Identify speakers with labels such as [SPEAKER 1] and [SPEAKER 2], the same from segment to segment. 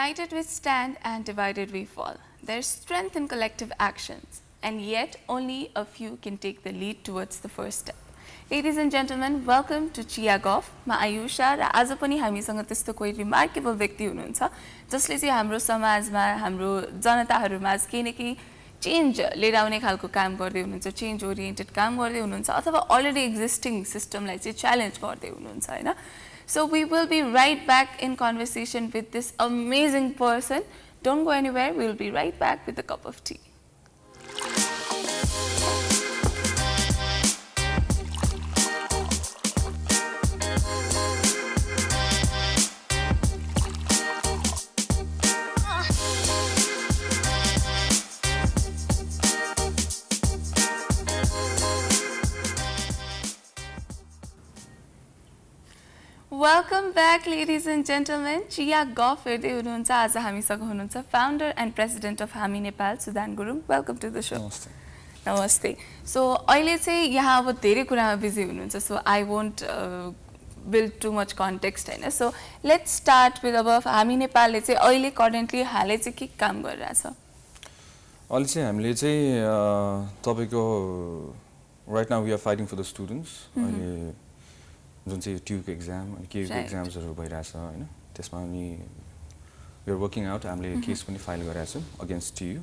[SPEAKER 1] united we stand and divided we fall. There's strength in collective actions, and yet only a few can take the lead towards the first step. Ladies and gentlemen, welcome to Chia Golf. Ma Ayusha, ra aza pani hami sangat isto koi remarkable vyakti ununsa. Jusli si hamro samaj ma hamro janata haru maz kine ki change le daune khal ko kam gorde ununsa change oriented kam gorde ununsa. Atawa already existing system lai si challenge gorde ununsa hai so we will be right back in conversation with this amazing person. Don't go anywhere. We'll be right back with a cup of tea. Welcome back ladies and gentlemen Chiya Guff हेर्दै हुनुहुन्छ आज हामीसँग हुनुहुन्छ founder and president of Hami Nepal Sudan Gurung welcome to the show नमस्ते so अहिले चाहिँ यहाँ अब धेरै कुरामा बिजी हुनुहुन्छ so I won't build too much context होइन सो लेट स्टार्ट विथ अब हामी नेपालले चाहिँ अहिले करेन्टली हालै चाहिँ के काम गरिरहेछ
[SPEAKER 2] अहिले चाहिँ हामीले चाहिँ uh, तपाईँको right now we are fighting for the students अहिले जुन चाहिँ यो ट्युबको इक्जाम अनि के एक्जाम्सहरू भइरहेछ होइन त्यसमा अनि युआर वर्किङ आउट हामीले केस mm-hmm. पनि फाइल गराएको छौँ against TU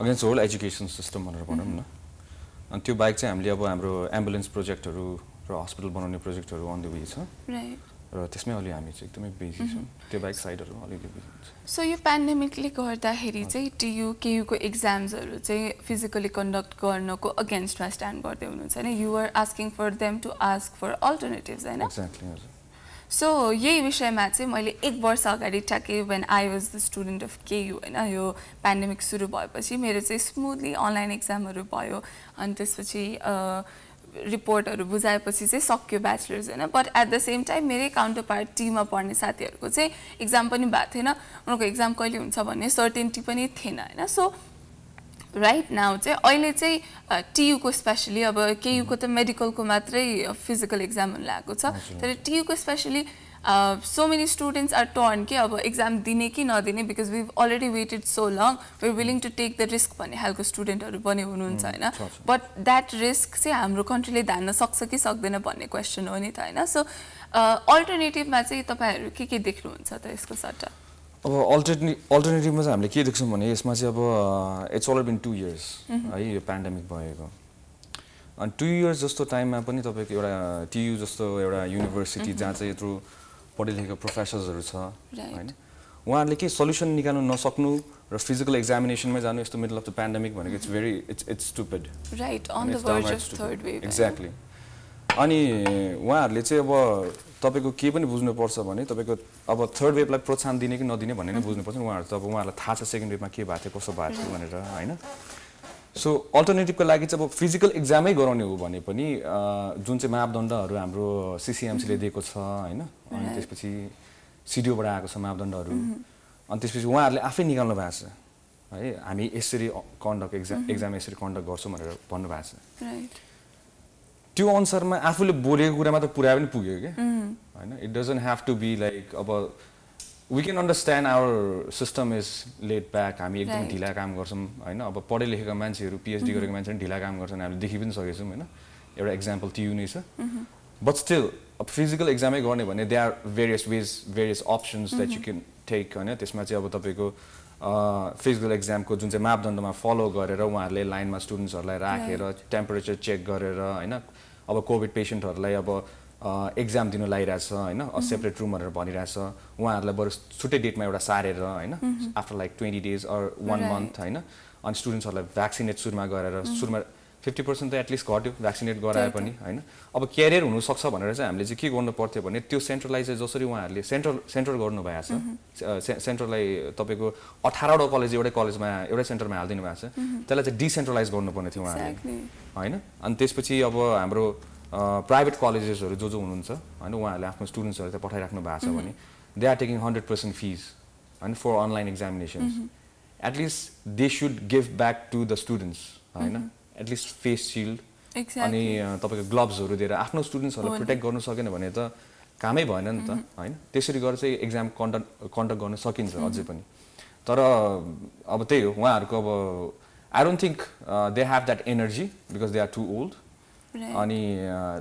[SPEAKER 2] against whole education system भनेर भनौँ न mm-hmm. अनि त्यो बाहेक चाहिँ हामीले अब हाम्रो एम्बुलेन्स प्रोजेक्टहरू र हस्पिटल बनाउने प्रोजेक्टहरू अन द वे
[SPEAKER 3] छ
[SPEAKER 2] र त्यसमै अलि हामी चाहिँ एकदमै बिजी छौँ mhm। त्यो बाहेक साइडहरू अलिअलि बिजी
[SPEAKER 1] छ सो यो पेन्डेमिकले गर्दाखेरि चाहिँ टियु केयुको एक्जाम्सहरू चाहिँ फिजिकली कन्डक्ट गर्नको अगेन्स्टमा स्ट्यान्ड गर्दै हुनुहुन्छ होइन you're asking for them to ask for alternative होइन
[SPEAKER 3] एक्ज्याक्टली
[SPEAKER 1] सो यही विषयमा चाहिँ मैले एक वर्ष अगाडि ट्याके when I was the student of KU होइन यो पेन्डेमिक सुरु भएपछि मेरो चाहिँ स्मुथली अनलाइन एक्जामहरू भयो अनि त्यसपछि रिपोर्टहरू बुझाएपछि चाहिँ सक्यो ब्याचलर्स होइन but at the same time मेरै काउन्टर पार्ट टीमा पढ्ने साथीहरूको चाहिँ इक्जाम पनि भएको थिएन उनीहरूको इक्जाम कहिले हुन्छ भन्ने सर्टेन्टी पनि थिएन होइन सो राइट नाउ चाहिँ अहिले चाहिँ टियुको स्पेसली अब केयुको त मेडिकलको मात्रै फिजिकल इक्जामहरू लागेको छ तर टियुको especially so many students are turn कि अब एक्जाम दिने कि नदिने because we already waited so long we willing to take the risk भन्ने खालको स्टुडेन्टहरू पनि हुनुहुन्छ होइन बट द्याट रिस्क चाहिँ हाम्रो कन्ट्रीले धान्न सक्छ कि सक्दैन भन्ने क्वेसन हो नि त होइन सो अल्टरनेटिभमा चाहिँ तपाईँहरू के के देख्नुहुन्छ त यसको सट्टा
[SPEAKER 2] अब अल्टरने अल्टरनेटिभमा चाहिँ हामीले के देख्छौँ भने यसमा चाहिँ अब it's all been two years है यो पेन्डेमिक भएको अनि टु इयर्स जस्तो टाइममा पनि तपाईँको एउटा टियु जस्तो एउटा युनिभर्सिटी जहाँ चाहिँ यत्रो पढे लेखेको प्रोफेसर्सहरू छ होइन उहाँहरूले केही सल्युसन निकाल्नु नसक्नु र फिजिकल एक्जामिनेसनमै जानु यस्तो मिडल अफ द पेन्डेमिक भनेको it's very it's it's stupid
[SPEAKER 1] right exactly
[SPEAKER 2] अनि उहाँहरूले चाहिँ अब तपाईँको के पनि बुझ्नुपर्छ भने तपाईँको अब थर्ड वेभलाई प्रोत्साहन दिने कि नदिने भन्ने नै mm-hmm. बुझ्नुपर्छ उहाँहरू त अब उहाँहरूलाई थाहा छ सेकेन्ड वेभमा के भएको थियो कसो भएको थियो भनेर होइन सो अल्टरनेटिभको लागि चाहिँ अब फिजिकल एक्जामै गराउने हो भने पनि जुन चाहिँ मापदण्डहरू हाम्रो सिसिएमसीले mm-hmm. दिएको छ होइन अनि त्यसपछि सिडिओबाट आएको छ मापदण्डहरू
[SPEAKER 3] mm-hmm.
[SPEAKER 2] अनि त्यसपछि उहाँहरूले आफै निकाल्नु भएको छ है हामी यसरी कन्डक्ट एक्जाम एक्जाम यसरी कन्डक्ट गर्छौँ भनेर भन्नुभएको छ त्यो अनुसारमा आफूले बोलेको कुरामा त पुरा पनि पुग्यो क्या mm-hmm. होइन it doesn't have to be like अब we can understand our system is late back हामी एकदम ढिला काम गर्छौँ होइन अब पढे लेखेको मान्छेहरू पिएचडी mm-hmm. गरेको मान्छेहरू ढिला काम गर्छन् हामीले देखि पनि सकेछौँ होइन एउटा इक्जाम्पल त्यो नै छ बट
[SPEAKER 3] mm-hmm.
[SPEAKER 2] स्टिल अब फिजिकल इक्जामै गर्ने भने they are various ways various options that you can take होइन त्यसमा चाहिँ अब तपाईँको फिजिकल एक्जामको जुन चाहिँ मापदण्डमा फलो गरेर उहाँहरूले लाइनमा स्टुडेन्ट्सहरूलाई राखेर टेम्परेचर चेक गरेर होइन अब कोभिड पेसेन्टहरूलाई अब एक्जाम दिनु लगाइरहेछ होइन सेपरेट रुम भनेर भनिरहेछ उहाँहरूलाई बरु छुट्टै डेटमा एउटा सारेर होइन after like twenty days or one month होइन अनि स्टुडेन्ट्सहरूलाई भ्याक्सिनेट सुरुमा गरेर सुरुमा फिफ्टी पर्सेन्ट त एटलिस्ट घट्यो भ्याक्सिनेट गराए पनि होइन अब क्यारियर हुनसक्छ भनेर चाहिँ हामीले चाहिँ के गर्नु पर्थ्यो भने त्यो सेन्ट्रलाइज चाहिँ जसरी उहाँहरूले सेन्ट्रल सेन्टर गर्नुभएको छ सेन्ट्रललाई तपाईँको अठारवटा कलेज एउटै कलेजमा एउटै सेन्टरमा हालिदिनु भएको छ त्यसलाई चाहिँ डिसेन्ट्रलाइज गर्नुपर्ने थियो उहाँहरूले होइन अनि त्यसपछि अब हाम्रो प्राइभेट कलेजेसहरू जो जो हुनुहुन्छ होइन उहाँहरूले आफ्नो स्टुडेन्ट्सहरू त्यहाँ पठाइराख्नु भएको छ भने they are taking hundred percent fees होइन for online examinations at least they should give back to the students होइन एटलिस्ट फेस सिल्ड अनि तपाईँको ग्लोभ्सहरू दिएर आफ्नो स्टुडेन्ट्सहरूलाई प्रोटेक्ट गर्नु सकेन भने त कामै भएन नि त होइन त्यसरी गरेर चाहिँ एक्जाम कन्डक्ट कन्डक्ट गर्न सकिन्छ अझै पनि तर अब त्यही हो उहाँहरूको अब I don't think they have that energy because they are too old अनि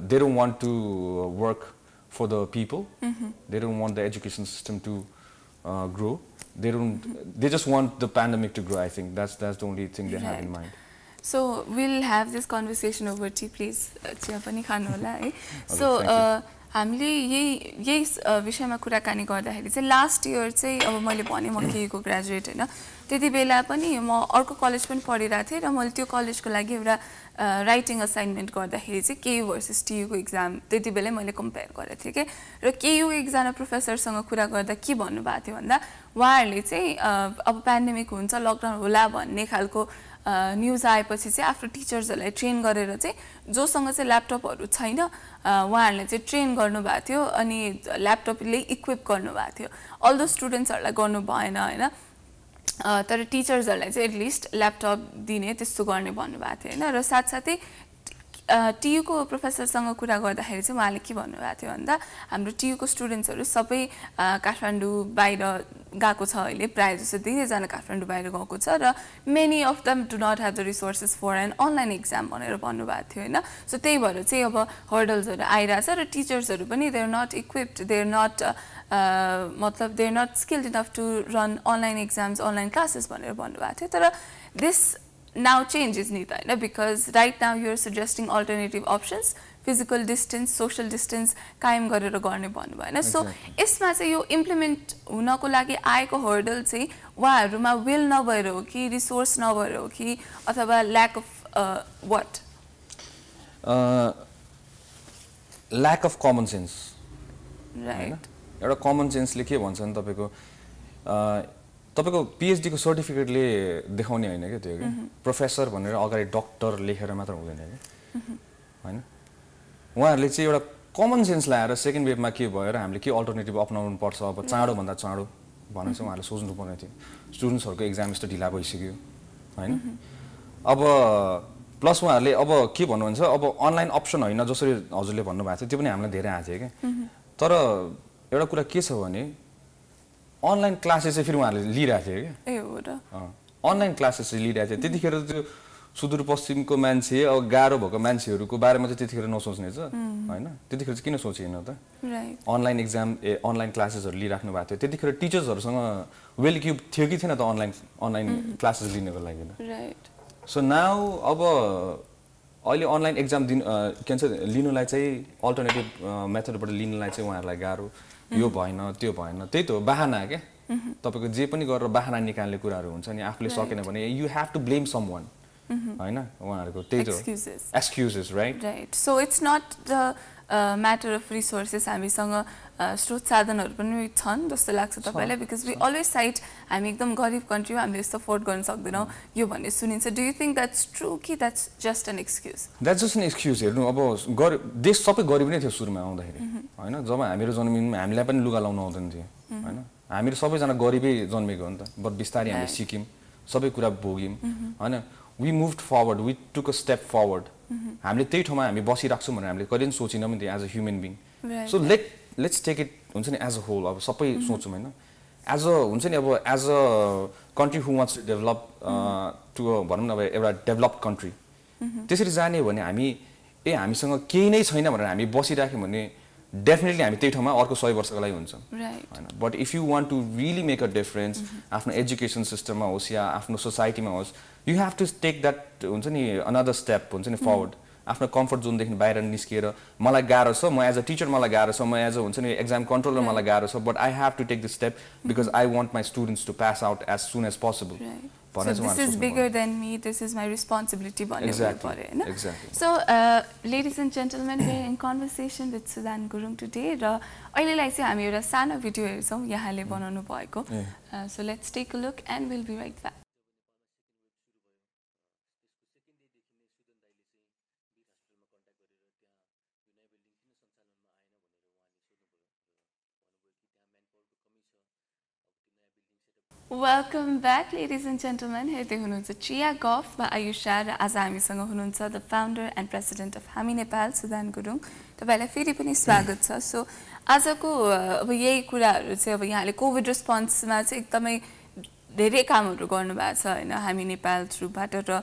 [SPEAKER 2] they don't want to work for the people they don't want the education system to grow they don't they just want the pandemic to grow I think that's that's the only thing they have in mind
[SPEAKER 1] so will have this conversation over tea please चिया पनि खानु होला है so हामीले यही यही विषयमा कुराकानी गर्दाखेरि चाहिँ लास्ट इयर चाहिँ अब मैले भने म केको ग्रेजुएट होइन त्यति बेला पनि म अर्को कलेज पनि पढिरहेको थिएँ र मैले त्यो कलेजको लागि एउटा राइटिङ असाइनमेन्ट गर्दाखेरि चाहिँ केयु भर्सेस टियुको इक्जाम त्यति बेलै मैले कम्पेयर गरेको थिएँ कि र केयु एकजना प्रोफेसरसँग कुरा गर्दा के भन्नुभएको थियो भन्दा उहाँहरूले चाहिँ अब पेन्डेमिक हुन्छ लकडाउन होला भन्ने खालको न्युज आएपछि चाहिँ आफ्नो टिचर्सहरूलाई ट्रेन गरेर चाहिँ जोसँग चाहिँ ल्यापटपहरू छैन उहाँहरूले चाहिँ ट्रेन गर्नुभएको थियो अनि ल्यापटपले इक्विप गर्नुभएको थियो अल द स्टुडेन्ट्सहरूलाई गर्नु भएन होइन तर टिचर्सहरूलाई चाहिँ एटलिस्ट ल्यापटप दिने त्यस्तो गर्ने भन्नुभएको थियो होइन र साथसाथै टियुको प्रोफेसरसँग कुरा गर्दाखेरि चाहिँ उहाँले के भन्नुभएको थियो भन्दा हाम्रो टियुको स्टुडेन्ट्सहरू सबै काठमाडौँ बाहिर गएको छ अहिले प्रायः जस्तो धेरैजना काठमाडौँ बाहिर गएको छ र many of them do not have the resources for an online exam भनेर भन्नुभएको थियो होइन सो त्यही भएर चाहिँ अब हर्डल्सहरू आइरहेछ र टिचर्सहरू पनि they not equipped they not मतलब they are not skilled enough to run online exams online classes भनेर भन्नुभएको थियो तर दिस नाउ चेन्ज इज नि त होइन because right now you're suggesting alternative options physical distance social distance कायम गरेर गर्ने भन्नुभयो होइन सो यसमा चाहिँ यो इम्प्लिमेन्ट हुनको लागि आएको हर्डल चाहिँ उहाँहरूमा विल नभएर हो कि रिसोर्स नभएर हो कि अथवा lack of what
[SPEAKER 2] lack of common sense right एउटा कमन सेन्सले के भन्छ भने तपाईँको तपाईँको पिएचडीको सर्टिफिकेटले देखाउने होइन क्या त्यो प्रोफेसर भनेर अगाडि डक्टर लेखेर मात्र हुँदैन क्या होइन उहाँहरूले चाहिँ एउटा कमन सेन्स ल्याएर सेकेन्ड वेभमा के भएर हामीले के अल्टरनेटिभ अप्नाउनु पर्छ अब चाँडोभन्दा चाँडो भनेर चाहिँ उहाँहरूले सोच्नुपर्ने थियो स्टुडेन्ट्सहरूको एक्जाम यस्तो ढिला भइसक्यो होइन अब प्लस उहाँहरूले अब के भन्नुहुन्छ अब अनलाइन अप्सन होइन जसरी हजुरले भन्नुभएको थियो त्यो पनि हामीलाई धेरै आएको थियो क्या तर एउटा कुरा के छ भने अनलाइन क्लासेस चाहिँ फेरि उहाँहरूले लिइरहेको थियो क्या अनलाइन क्लासेस चाहिँ लिइरहेको थियो त्यतिखेर त्यो सुदूरपश्चिमको मान्छे अब गाह्रो भएको मान्छेहरूको बारेमा चाहिँ त्यतिखेर नसोच्ने छ होइन त्यतिखेर चाहिँ किन सोचिएन त अनलाइन एक्जाम ए अनलाइन क्लासेसहरू लिइराख्नु भएको थियो त्यतिखेर टिचर्सहरूसँग वेल क्युब थियो कि थिएन त अनलाइन अनलाइन क्लासेस लिनको लागि
[SPEAKER 3] त
[SPEAKER 2] सो नाउ अब अहिले अनलाइन एक्जाम दिनु के भन्छ लिनुलाई चाहिँ अल्टरनेटिभ मेथडबाट लिनुलाई चाहिँ उहाँहरूलाई गाह्रो यो भएन त्यो भएन त्यही त हो बाहना क्या तपाईँको जे पनि गरेर बाहना निकाल्ने कुराहरू हुन्छ नि आफूले सकेन भने you have to blame someone होइन उहाँहरूको त्यही त excuses right
[SPEAKER 1] right so it's not the matter of resources हामीसँग स्रोत साधनहरू पनि छन् जस्तो लाग्छ तपाईँलाई बिकज वी अलवेज साइड हामी एकदम गरिब कन्ट्री हो हामीले यस्तो अफोर्ड गर्न सक्दैनौँ यो भन्ने सुनिन्छ do you think that's true कि that's just an excuse
[SPEAKER 2] that's just an excuse हेर्नु अब गरिब देश सबै गरिब नै थियो सुरुमा आउँदाखेरि mhm. होइन जब हामीहरू जन्मिनु हामीलाई पनि लुगा लाउनु आउँदैन थियो mhm। होइन हामीहरू सबैजना गरिबै जन्मेको हो नि त बट बिस्तारै हामी सिक्यौँ सबै कुरा भोग्यौँ mhm. होइन we move forward we took a step forward हामीले त्यही ठाउँमा हामी बसिरहेको छौँ भनेर हामीले कहिले पनि सोचेनौँ नि त as a human being so let let's take it हुन्छ नि एज अ होल अब सबै mhm. सोचौँ होइन एज अ हुन्छ नि अब as mhm. A country who wants to develop to भनौँ न अब एउटा डेभलप कन्ट्री
[SPEAKER 3] mhm. त्यसरी
[SPEAKER 2] जाने भने हामी ए हामीसँग केही नै छैन भनेर हामी बसिराख्यौँ भने डेफिनेटली हामी त्यही ठाउँमा अर्को सय वर्षको लागि हुन्छ
[SPEAKER 3] होइन
[SPEAKER 2] but if you want to really make a difference आफ्नो एजुकेसन सिस्टममा होस् या आफ्नो सोसाइटीमा होस् you have to take that हुन्छ नि अनदर स्टेप हुन्छ नि फरवर्ड आफ्नो कम्फर्ट जोनदेखि बाहिर निस्किएर मलाई गाह्रो छ म एज अ टिचर मलाई गाह्रो छ म एज अ हुन्छ नि एक्जाम कन्ट्रोलर मलाई गाह्रो छ but I have to take the step because I want my students to pass out as soon as possible ladies
[SPEAKER 1] and gentlemen in conversation with Sudan Gurung today र अहिलेलाई चाहिँ हामी एउटा सानो भिडियो हेर्छौँ यहाँले mm. बनाउनु भएको so let's take a look and will be right back welcome back ladies and gentlemen हेर्दै हुनुहुन्छ चिया गफ वा आयुषा र आज हामीसँग हुनुहुन्छ the founder and president of Hami Nepal Sudan Gurung तपाईँलाई फेरि पनि स्वागत छ सो आजको अब यही कुराहरू चाहिँ अब यहाँले कोभिड रेस्पोन्समा चाहिँ एकदमै धेरै कामहरू गर्नुभएको छ होइन हामी नेपाल थ्रुबाट र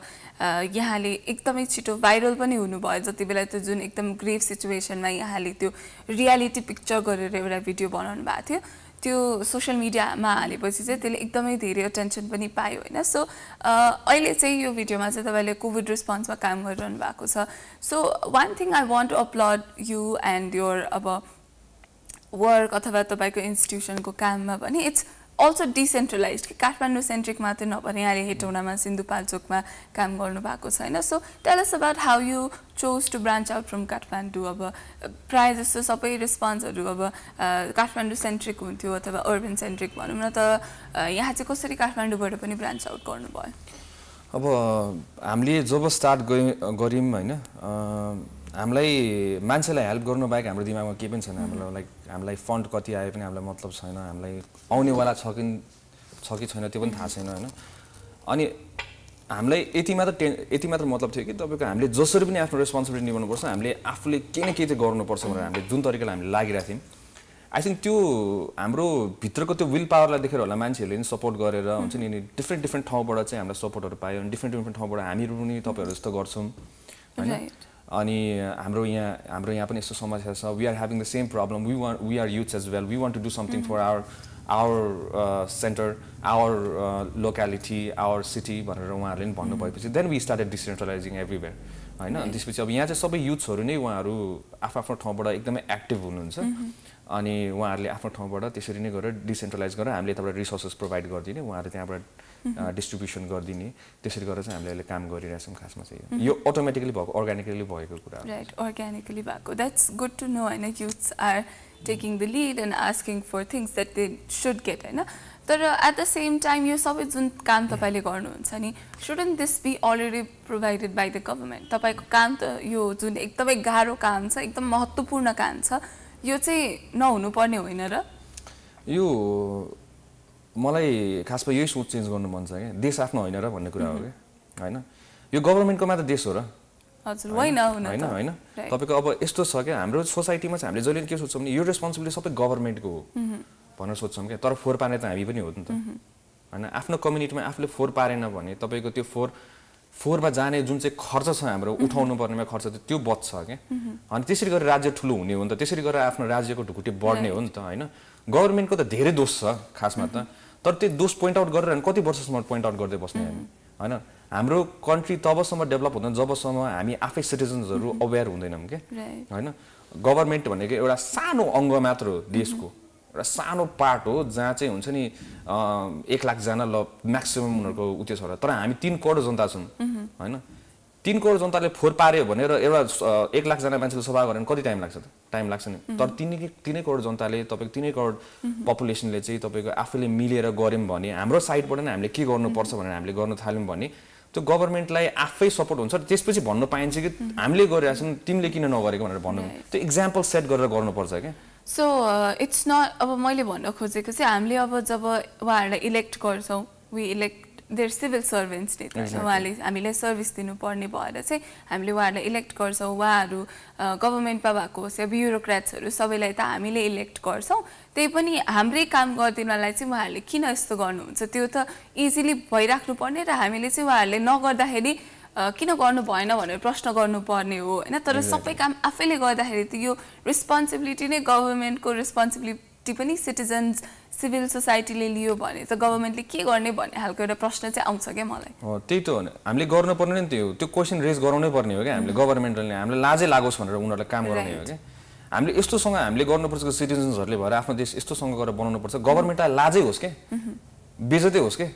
[SPEAKER 1] यहाँले एकदमै छिटो भाइरल पनि हुनुभयो जति बेला त्यो जुन एकदम ग्रेभ सिचुएसनमा यहाँले त्यो रियालिटी पिक्चर गरेर एउटा भिडियो बनाउनु भएको थियो त्यो सोसियल मिडियामा हालेपछि चाहिँ त्यसले एकदमै धेरै अटेन्सन पनि पायो होइन सो अहिले चाहिँ यो भिडियोमा चाहिँ तपाईँले कोभिड रेस्पोन्समा काम गरिरहनु भएको छ so one thing I want to upload you and your अब वर्क अथवा तपाईँको इन्स्टिट्युसनको काममा भने इट्स अल्सो डिसेन्ट्रलाइज कि काठमाडौँ सेन्ट्रिक मात्रै नभएर यहाँले हेटौँडामा सिन्धुपाल्चोकमा काम गर्नु भएको छ होइन so tell us about how you chose to branch out from Kathmandu अब प्रायः जस्तो सबै रेस्पोन्सहरू अब काठमाडौँ सेन्ट्रिक हुन्थ्यो अथवा अर्बन सेन्ट्रिक भनौँ न तर यहाँ चाहिँ कसरी काठमाडौँबाट पनि ब्रान्च आउट
[SPEAKER 2] गर्नुभयो अब हामीले जब स्टार्ट गयौँ गऱ्यौँ होइन हामीलाई मान्छेलाई हेल्प गर्नु बाहेक हाम्रो दिमागमा केही पनि छैन हामीलाई लाइक हामीलाई फन्ड कति आए पनि हामीलाई मतलब छैन हामीलाई आउनेवाला छ कि छ कि छैन त्यो पनि थाहा छैन होइन अनि हामीलाई यति मात्र टेन यति मात्र मतलब थियो कि तपाईँको हामीले जसरी पनि आफ्नो रेस्पोन्सिबिलिटी निभाउनुपर्छ हामीले आफूले केही न केही चाहिँ गर्नुपर्छ भनेर हामीले जुन तरिकाले हामीले लागिरहेको थियौँ आई थिङ्क त्यो हाम्रो भित्रको त्यो विल पावरलाई देखेर होला मान्छेहरूले नि सपोर्ट गरेर हुन्छ नि डिफ्रेन्ट डिफ्रेन्ट ठाउँबाट चाहिँ हामीलाई सपोर्टहरू पायो अनि डिफ्रेन्ट डिफ्रेन्ट ठाउँबाट हामीहरू पनि तपाईँहरू जस्तो गर्छौँ होइन अनि हाम्रो यहाँ हाम्रो यहाँ पनि यस्तो समस्या छ we are having the same problem we want we are youth as well we want to do something for our our center our locality our city भनेर उहाँहरूले पनि भन्नुभएपछि then we started decentralizing everywhere होइन त्यसपछि अब यहाँ चाहिँ सबै युथ्सहरू नै उहाँहरू आफ्नो आफ्नो ठाउँबाट एकदमै एक्टिभ हुनुहुन्छ mm-hmm. अनि उहाँहरूले आफ्नो ठाउँबाट त्यसरी नै गरेर डिसेन्ट्रलाइज गरेर हामीले यताबाट रिसोर्सेस प्रोभाइड गरिदिने उहाँहरू त्यहाँबाट डिस्ट्रिब्युसन गरिदिने त्यसरी गरेर चाहिँ हामीले अहिले काम गरिरहेछौँ खासमा चाहिँ यो अटोमेटिकली भएको अर्ग्यानिकली भएको कुरा
[SPEAKER 1] राइट अर्ग्यानिकली भएको द्याट्स गुड टु नो होइन youths are taking the lead and asking for things that they should get होइन तर एट द सेम टाइम यो सबै जुन काम तपाईँले गर्नुहुन्छ नि shouldn't this be already provided by the government तपाईँको काम त यो जुन एकदमै गाह्रो काम छ एकदम महत्त्वपूर्ण काम छ यो चाहिँ नहुनुपर्ने होइन र
[SPEAKER 2] यो मलाई खासमा यही सोच चेन्ज गर्नु मन छ क्या देश आफ्नो होइन र भन्ने कुरा हो क्या होइन यो गभर्मेन्टको मात्र देश हो र
[SPEAKER 1] होइन होइन
[SPEAKER 2] तपाईँको अब यस्तो छ क्या हाम्रो सोसाइटीमा चाहिँ हामीले जहिले के सोच्छौँ भने यो रेस्पोन्सिबिलिटी सबै गभर्मेन्टको हो भनेर सोध्छौँ क्या तर फोहोर पार्ने त हामी पनि हो नि त होइन आफ्नो कम्युनिटीमा आफूले फोहोर पारेन भने तपाईँको त्यो फोहोर फोहोरमा जाने जुन चाहिँ खर्च छ हाम्रो उठाउनु पर्नेमा खर्च त्यो बच्छ क्या अनि त्यसरी गरेर राज्य ठुलो हुने हो नि त त्यसरी गरेर आफ्नो राज्यको ढुकुटी बढ्ने हो नि त होइन गभर्मेन्टको त धेरै दोष छ खासमा त तर त्यो दोष पोइन्ट आउट गरेर कति वर्षसम्म पोइन्ट आउट गर्दै बस्ने हामी होइन हाम्रो कन्ट्री तबसम्म डेभलप हुँदैन जबसम्म हामी आफै सिटिजन्सहरू अवेर mm-hmm. हुँदैनौँ क्या होइन गभर्मेन्ट भनेको एउटा सानो अङ्ग मात्र हो mm-hmm. देशको एउटा सानो पार्ट हो जहाँ चाहिँ हुन्छ नि एक लाखजना ल म्याक्सिमम् उनीहरूको उत्यो छ तर हामी तिन करोड जनता छौँ mm-hmm. होइन तिन करोड जनताले फोहोर पार्यो भनेर एउटा एक लाखजना मान्छेले सभा गऱ्यो भने कति टाइम लाग्छ त टाइम लाग्छ नि तर तिनै तिनै करोड जनताले तपाईँको तिनै करोड पपुलेसनले चाहिँ तपाईँको आफूले मिलेर गऱ्यौँ भने हाम्रो साइडबाट नै हामीले के गर्नुपर्छ भनेर हामीले गर्न थाल्यौँ भने त्यो गभर्मेन्टलाई आफै सपोर्ट हुन्छ त्यसपछि भन्नु पाइन्छ कि हामीले छौँ तिमीले किन नगरेको भनेर भन्नु त्यो इक्जाम्पल सेट गरेर गर्नुपर्छ क्या
[SPEAKER 1] सो इट्स नट अब मैले भन्न खोजेको चाहिँ हामीले अब जब उहाँहरूलाई इलेक्ट गर्छौँ we elect their civil servants they त्यसमा उहाँले हामीलाई सर्भिस दिनुपर्ने भएर चाहिँ हामीले उहाँहरूलाई इलेक्ट गर्छौँ उहाँहरू गभर्मेन्टमा भएको होस् या ब्युरोक्राट्सहरू सबैलाई त हामीले इलेक्ट गर्छौँ त्यही पनि हाम्रै काम गरिदिनलाई चाहिँ उहाँहरूले किन यस्तो गर्नुहुन्छ त्यो त इजिली भइराख्नु पर्ने र हामीले चाहिँ उहाँहरूले नगर्दाखेरि किन गर्नु भएन भनेर प्रश्न गर्नुपर्ने हो होइन तर सबै काम आफैले गर्दाखेरि त यो रेस्पोन्सिबिलिटी नै गभर्मेन्टको रेस्पोन्सिबिलिटी फिफ्टी पनि सिटिजन्स सिभिल सोसाइटीले लियो भने त गभर्मेन्टले के गर्ने भन्ने खालको एउटा प्रश्न चाहिँ आउँछ क्या
[SPEAKER 3] मलाई
[SPEAKER 2] त्यही त हो हामीले गर्नुपर्ने नि त्यो त्यो क्वेसन रेज गराउनै पर्ने हो क्या हामीले गभर्मेन्टले हामीलाई लाजै लागोस् भनेर उनीहरूलाई काम गराउने हो क्या हामीले यस्तोसँग हामीले गर्नुपर्छ सिटिजन्सहरूले भएर आफ्नो देश यस्तोसँग गरेर बनाउनुपर्छ गभर्मेन्टलाई लाजै होस् क्या बेजतै होस् क्या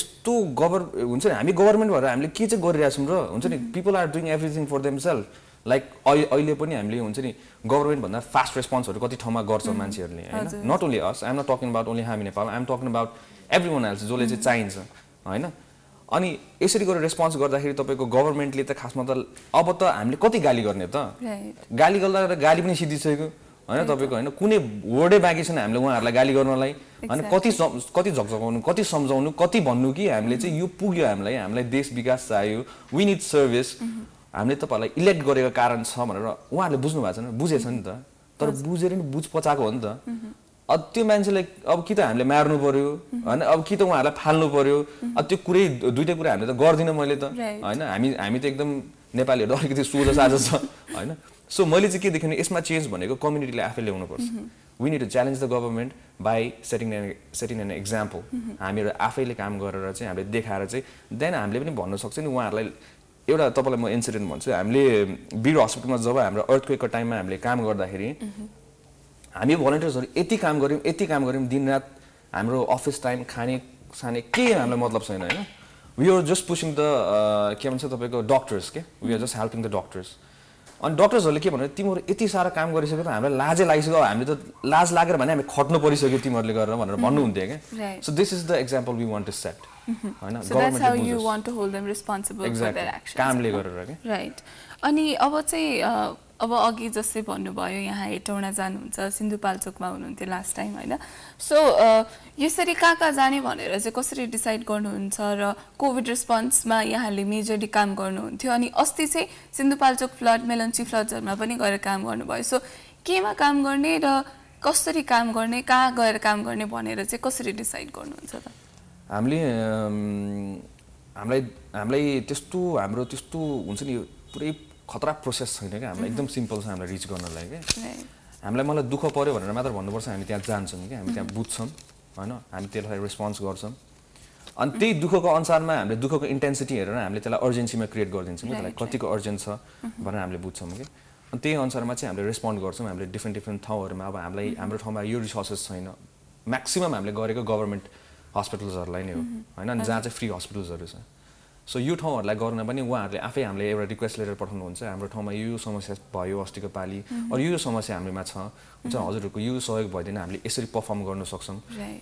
[SPEAKER 2] यस्तो गभर् हुन्छ नि हामी गभर्मेन्ट भएर हामीले के चाहिँ गरिरहेछौँ र हुन्छ नि people are doing everything for them self like अहिले पनि हामीले हुन्छ नि गभर्मेन्टभन्दा फास्ट रेस्पोन्सहरू कति ठाउँमा गर्छ मान्छेहरूले होइन not only us I'm not talking about only Hami Nepal I'm talking about everyone else जसले चाहिँ चाहिन्छ होइन अनि यसरी गरेर रेस्पोन्स गर्दाखेरि तपाईँको गभर्मेन्टले त खासमा त अब त हामीले कति गाली गर्ने त गाली गर्दा गाली पनि सिद्धिसक्यो होइन तपाईँको होइन कुनै वर्डै बाँकी छैन हामीले उहाँहरूलाई गाली गर्नलाई होइन कति कति झकझकाउनु कति सम्झाउनु कति भन्नु कि हामीले चाहिँ यो पुग्यो हामीलाई हामीलाई देश विकास चाहियो विन इट सर्भिस हामीले तपाईँहरूलाई इलेक्ट गरेको कारण छ भनेर उहाँहरूले बुझ्नु भएको छैन बुझेछ नि त तर बुझेर नि बुझ पचाएको हो नि त अब त्यो मान्छेलाई अब कि त हामीले मार्नु पर्यो होइन अब कि त उहाँहरूलाई फाल्नु पर्यो अब त्यो कुरै दुइटै कुरा हामीले त गर्दिनँ मैले त होइन हामी हामी त एकदम नेपालीहरू अलिकति सोझो साझो छ होइन सो मैले चाहिँ के देखेँ यसमा चेन्ज भनेको कम्युनिटीले आफै ल्याउनुपर्छ we need to challenge the government by setting an setting an example हामीहरू आफैले काम गरेर चाहिँ हामीले देखाएर चाहिँ देन हामीले पनि भन्न सक्छ नि उहाँहरूलाई एउटा तपाईँलाई म इन्सिडेन्ट भन्छु हामीले वीर हस्पिटलमा जब हाम्रो क्वेकको टाइममा हामीले काम गर्दाखेरि हामी भलन्टियर्सहरू यति काम गऱ्यौँ यति काम गऱ्यौँ दिनरात हाम्रो अफिस टाइम खाने साने केही हामीलाई मतलब छैन होइन we are just pushing the के भन्छ तपाईँको डक्टर्स के we are just helping the doctors अनि डक्टर्सहरूले के भन्नु तिमीहरू यति साह्रो काम गरिसक्यो त हामीलाई लाजै लागिसक्यो हामीले त लाज लागेर भने हामी खट्नु परिसक्यो तिमीहरूले गरेर भनेर भन्नुहुन्थ्यो क्या so this is the example we want to set to them कामले गरेर
[SPEAKER 1] अनि अब चाहिँ अब अघि जस्तै भन्नुभयो यहाँ हेटौँडा जानुहुन्छ सिन्धुपाल्चोकमा हुनुहुन्थ्यो लास्ट टाइम होइन सो यसरी कहाँ कहाँ जाने भनेर चाहिँ कसरी डिसाइड गर्नुहुन्छ र कोभिड रेस्पोन्समा यहाँले मेजरली काम गर्नुहुन्थ्यो अनि अस्ति चाहिँ सिन्धुपाल्चोक फ्लड मेलन्ची फ्लड्सहरूमा पनि गएर काम गर्नुभयो सो केमा काम गर्ने र कसरी काम गर्ने कहाँ गएर काम गर्ने भनेर चाहिँ कसरी डिसाइड गर्नुहुन्छ त
[SPEAKER 2] हामीले हामीलाई हामीलाई त्यस्तो हाम्रो त्यस्तो हुन्छ नि पुरै खतरा प्रोसेस छैन क्या हामीलाई एकदम सिम्पल छ हामीलाई रिच गर्नलाई
[SPEAKER 3] क्या
[SPEAKER 2] हामीलाई मलाई दुःख पऱ्यो भनेर मात्र भन्नुपर्छ हामी त्यहाँ जान्छौँ क्या हामी त्यहाँ बुझ्छौँ होइन हामी त्यसलाई रेस्पोन्स गर्छौँ अनि त्यही दुःखको अनुसारमा हामीले दुःखको इन्टेन्सिटी हेरेर हामीले त्यसलाई अर्जेन्सीमा क्रिएट गरिदिन्छौँ क्या त्यसलाई कतिको अर्जेन्ट छ भनेर हामीले बुझ्छौँ कि अनि त्यही अनुसारमा चाहिँ हामीले रेस्पोन्ड गर्छौँ हामीले डिफ्रेन्ट डिफ्रेन्ट ठाउँहरूमा अब हामीलाई हाम्रो ठाउँमा यो रिसोर्सेस छैन म्याक्सिमम् हामीले गरेको गभर्मेन्ट हस्पिटल्सहरूलाई नै हो mhm. होइन अनि जहाँ चाहिँ फ्री हस्पिटल्सहरू छ सो यो ठाउँहरूलाई गर्न पनि उहाँहरूले आफै हामीले एउटा रिक्वेस्ट लेटर पठाउनुहुन्छ हाम्रो ठाउँमा यो समस्या भयो अस्तिको पालि mhm. अरू यो समस्या हाम्रोमा छ हुन्छ mhm. हजुरहरूको यो सहयोग भइदिएन हामीले यसरी पर्फर्म गर्न सक्छौँ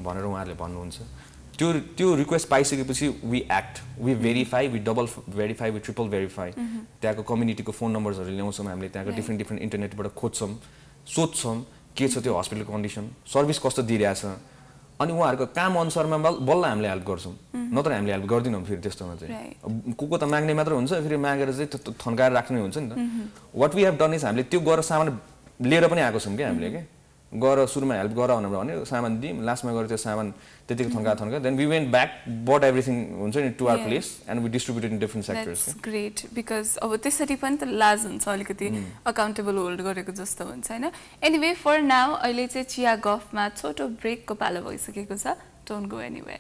[SPEAKER 2] भनेर उहाँहरूले भन्नुहुन्छ त्यो त्यो रिक्वेस्ट पाइसकेपछि we act we verify we double verify we triple verify त्यहाँको कम्युनिटीको फोन नम्बर्सहरू ल्याउँछौँ हामीले त्यहाँको डिफ्रेन्ट डिफ्रेन्ट इन्टरनेटबाट खोज्छौँ सोध्छौँ के छ त्यो हस्पिटलको कन्डिसन सर्भिस कस्तो दिइरहेछ अनि उहाँहरूको काम अनुसारमा बल्ल हामीले हेल्प गर्छौँ नत्र हामीले हेल्प गर्दैनौँ फेरि त्यस्तोमा चाहिँ को को त माग्ने मात्र हुन्छ फेरि मागेर चाहिँ त्यो थन्काएर राख्ने हुन्छ नि त what we have done is हामीले त्यो गरेर सामान लिएर पनि आएको छौँ क्या हामीले क्या गएर सुरुमा हेल्प गर भनेर भन्यो सामान दियौँ लास्टमा गएर त्यो सामान त्यतिको थन्का थन्का then we went back but everything हुन्छ नि to our place and we distributed in different sectors
[SPEAKER 1] great because अब त्यसरी पनि त लाज हुन्छ अलिकति अकाउन्टेबल mm. होल्ड गरेको जस्तो हुन्छ होइन एनिवे फर नाउ अहिले चाहिँ चिया गफमा छोटो ब्रेकको पालो भइसकेको छ don't go anyway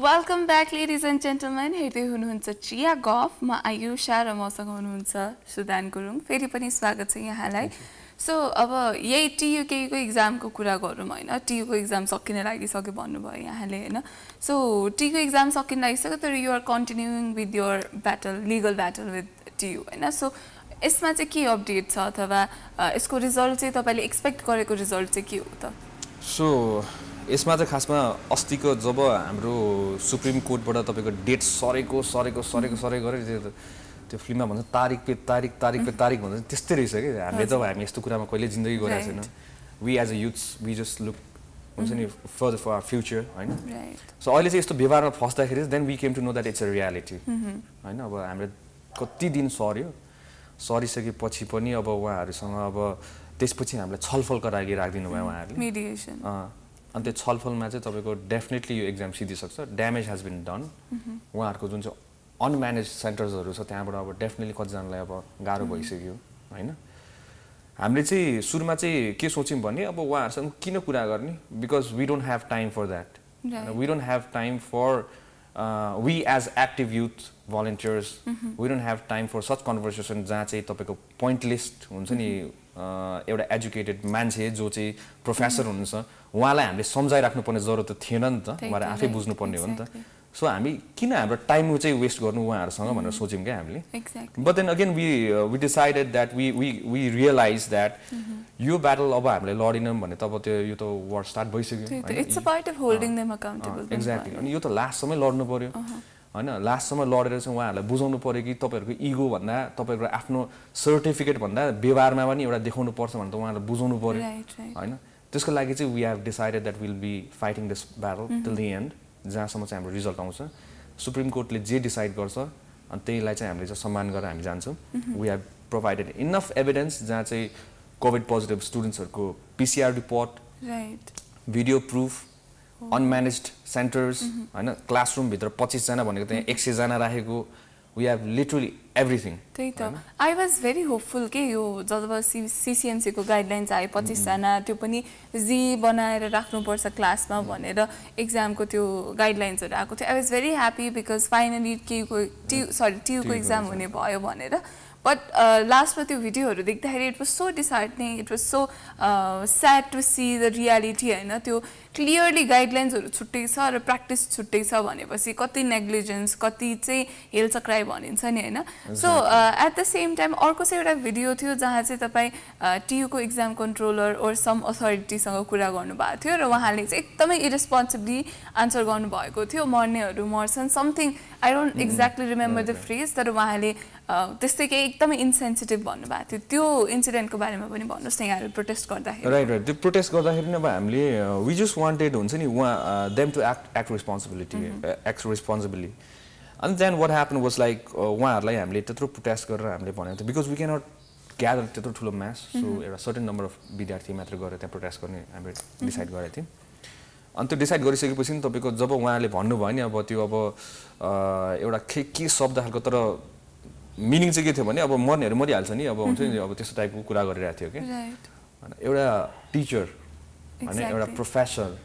[SPEAKER 1] welcome back ladies and gentlemen हेर्दै हुनुहुन्छ चिया गफ म आयुषा र मसँग हुनुहुन्छ सुदान गुरुङ फेरि पनि स्वागत छ यहाँलाई सो अब यही टियुकेको इक्जामको कुरा गरौँ होइन टियुको इक्जाम सकिन लागिसक्यो भन्नुभयो यहाँले होइन सो टियुको इक्जाम सकिन लागिसक्यो तर you're continuing with your battle legal battle with TU होइन सो यसमा चाहिँ के अपडेट छ अथवा यसको रिजल्ट चाहिँ तपाईँले एक्सपेक्ट गरेको रिजल्ट चाहिँ के हो त
[SPEAKER 2] सो यसमा चाहिँ खासमा अस्तिको जब हाम्रो सुप्रिम कोर्टबाट तपाईँको डेट सरेको सरेको सरेको सरेको गरेर त्यो फिल्ममा भन्छ तारिक पे तारिक तारिक पे तारिक भन्छ त्यस्तै रहेछ कि हामीले जब हामी यस्तो कुरामा कहिले जिन्दगी गराएको छैन we as a youth we just look हुन्छ नि फर फर फ्युचर होइन सो अहिले चाहिँ यस्तो व्यवहारमा फस्दाखेरि then we came to know that it's a reality होइन अब हामीले कति दिन सर्यो सरिसकेपछि पनि अब उहाँहरूसँग अब त्यसपछि हामीलाई छलफलको लागि राखिदिनु भयो
[SPEAKER 1] उहाँहरूले
[SPEAKER 2] अनि त्यो छलफलमा चाहिँ तपाईँको डेफिनेटली यो एक्जाम सिधिसक्छ ड्यामेज हेज बिन डन उहाँहरूको जुन चाहिँ अनम्यानेज सेन्टर्सहरू छ त्यहाँबाट अब डेफिनेटली कतिजनालाई अब गाह्रो mhm. भइसक्यो होइन हामीले चाहिँ सुरुमा चाहिँ के सोच्यौँ भने अब उहाँहरूसँग किन कुरा गर्ने because we don't have time for that we don't have time for we as active youth volunteers we don't have time for such conversation जहाँ चाहिँ तपाईँको पोइन्टलिस्ट हुन्छ नि mhm. एउटा एजुकेटेड मान्छे जो चाहिँ प्रोफेसर हुनुहुन्छ उहाँलाई हामीले सम्झाइराख्नुपर्ने जरुरत त थिएन नि त उहाँले आफै बुझ्नुपर्ने हो नि त सो हामी किन हाम्रो टाइम चाहिँ वेस्ट गर्नु उहाँहरूसँग भनेर सोच्यौँ क्या हामीले but then again we we decided that we we we realise that यो ब्याटल अब हामीले लडेनौँ भने त अब त्यो यो त वर्ड स्टार्ट भइसक्यो
[SPEAKER 1] एक्ज्याक्टली
[SPEAKER 2] अनि यो त लास्टसम्मै लड्नु पर्यो होइन लास्टसम्म लडेर चाहिँ उहाँहरूलाई बुझाउनु पऱ्यो कि तपाईँहरूको भन्दा तपाईँहरूको आफ्नो सर्टिफिकेट भन्दा व्यवहारमा पनि एउटा देखाउनु पर्छ भनेर उहाँहरूलाई बुझाउनु पऱ्यो होइन त्यसको लागि चाहिँ we have decided that will be fighting this battle till the end जहाँसम्म चाहिँ हाम्रो रिजल्ट आउँछ सुप्रिम कोर्टले जे डिसाइड गर्छ अनि त्यहीलाई चाहिँ हामीले चाहिँ सम्मान गरेर हामी जान्छौँ we have provided enough evidence जहाँ चाहिँ कोभिड पोजिटिभ स्टुडेन्ट्सहरूको PCR report video proof unmanaged centres होइन क्लासरुमभित्र पच्चिसजना भनेको त्यहाँ mm-hmm. एक सयजना राखेको वी हेभ लिटरली एभ्रिथिङ
[SPEAKER 1] त्यही त आई वाज भेरी होपफुल के यो जब सी सिसिएमसीको गाइडलाइन्स आयो पच्चिसजना त्यो पनि जी बनाएर राख्नुपर्छ क्लासमा mm-hmm. भनेर एक्जामको त्यो गाइडलाइन्सहरू आएको थियो I was very happy because finally टियुको टियु सरी टियुको एक्जाम हुने भयो भनेर बट लास्टमा त्यो भिडियोहरू देख्दाखेरि it was so disheartening it was so sad to see the reality होइन त्यो क्लियरली गाइडलाइन्सहरू छुट्टै छ र प्र्याक्टिस छुट्टै छ भनेपछि कति नेग्लिजेन्स कति चाहिँ हेल्छ क्राई भनिन्छ नि होइन so at the same time अर्को चाहिँ एउटा भिडियो थियो जहाँ चाहिँ तपाईँ टियुको इक्जाम कन्ट्रोलर ओर सम अथोरिटीसँग कुरा गर्नुभएको थियो र उहाँले चाहिँ एकदमै इरेस्पोन्सिबली आन्सर गर्नुभएको थियो मर्नेहरू मर्छन् something I don't exactly remember the phrase तर उहाँले uh, त्यस्तै केही एकदमै इन्सेन्सिटिभ भन्नुभएको थियो त्यो इन्सिडेन्टको बारेमा पनि भन्नुहोस् न यहाँहरू प्रोटेस्ट गर्दाखेरि राइट
[SPEAKER 2] राइट त्यो प्रोटेस्ट गर्दाखेरि अब हामीले विजुस uh, वान्टेड हुन्छ नि उहाँ them to act act responsibility act responsibility अनि then what happen was like उहाँहरूलाई हामीले त्यत्रो प्रोटेस्ट गरेर हामीले भनेको थियो because we can not gather त्यत्रो ठुलो म्यास सो mhm. एउटा सर्टेन नम्बर अफ विद्यार्थी मात्र गरेर त्यहाँ प्रोटेस्ट गर्ने हामीले डिसाइड mhm. गरेको थियौँ अनि त्यो डिसाइड गरिसकेपछि नि तपाईँको जब उहाँले भन्नुभयो नि अब त्यो अब एउटा के के शब्द खालको तर मिनिङ चाहिँ के थियो भने अब मर्नेहरू मरिहाल्छ नि अब हुन्छ नि mhm. अब त्यस्तो टाइपको कुरा गरिरहेको थियो
[SPEAKER 3] कि
[SPEAKER 2] एउटा टिचर होइन एउटा प्रोफेसर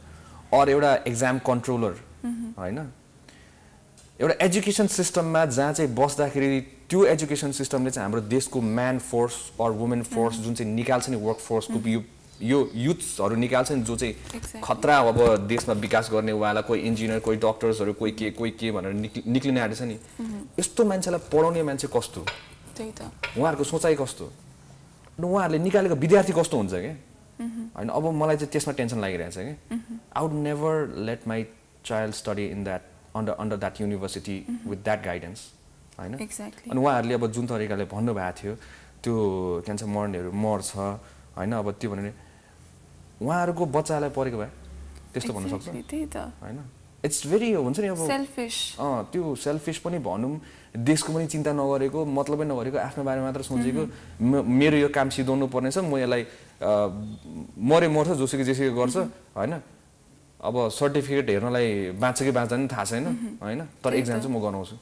[SPEAKER 2] अरू एउटा एक्जाम कन्ट्रोलर
[SPEAKER 3] mm-hmm.
[SPEAKER 2] होइन एउटा एजुकेसन सिस्टममा जहाँ चाहिँ बस्दाखेरि त्यो एजुकेसन सिस्टमले चाहिँ हाम्रो देशको man force or women force जुन चाहिँ निकाल्छ नि वर्क फोर्सको mm-hmm. यो यो युथ्सहरू निकाल्छ नि जो चाहिँ खतरा अब देशमा विकास गर्ने कोही इन्जिनियर कोही डक्टर्सहरू कोही के कोही के भनेर निक्लि निक्लिने आँटेछ नि mm-hmm. यस्तो मान्छेलाई पढाउने मान्छे कस्तो
[SPEAKER 3] उहाँहरूको
[SPEAKER 2] सोचाइ कस्तो उहाँहरूले निकालेको विद्यार्थी कस्तो हुन्छ क्या होइन mm-hmm. अब मलाई चाहिँ त्यसमा टेन्सन लागिरहेछ
[SPEAKER 3] छ
[SPEAKER 2] I would never let my child study in that under under that university with that guidance होइन
[SPEAKER 3] अनि उहाँहरूले
[SPEAKER 2] अब जुन तरिकाले भन्नुभएको थियो त्यो के भन्छ मर्नेहरू मर्छ होइन अब त्यो भने उहाँहरूको बच्चालाई परेको भए त्यस्तो भन्न सक्छ होइन इट्स भेरी हुन्छ नि अब सेल्फिस अँ त्यो सेल्फिस पनि भनौँ देशको पनि चिन्ता नगरेको मतलबै नगरेको आफ्नो बारेमा मात्र सोचेको mm-hmm. मेरो यो काम सिधाउनु पर्नेछ म यसलाई मरे मर्छ जोसुकै जेसुकै गर्छ होइन अब सर्टिफिकेट हेर्नलाई बाँच्छ कि बाँच्दा पनि थाहा छैन होइन तर एक्जाम चाहिँ म गराउँछु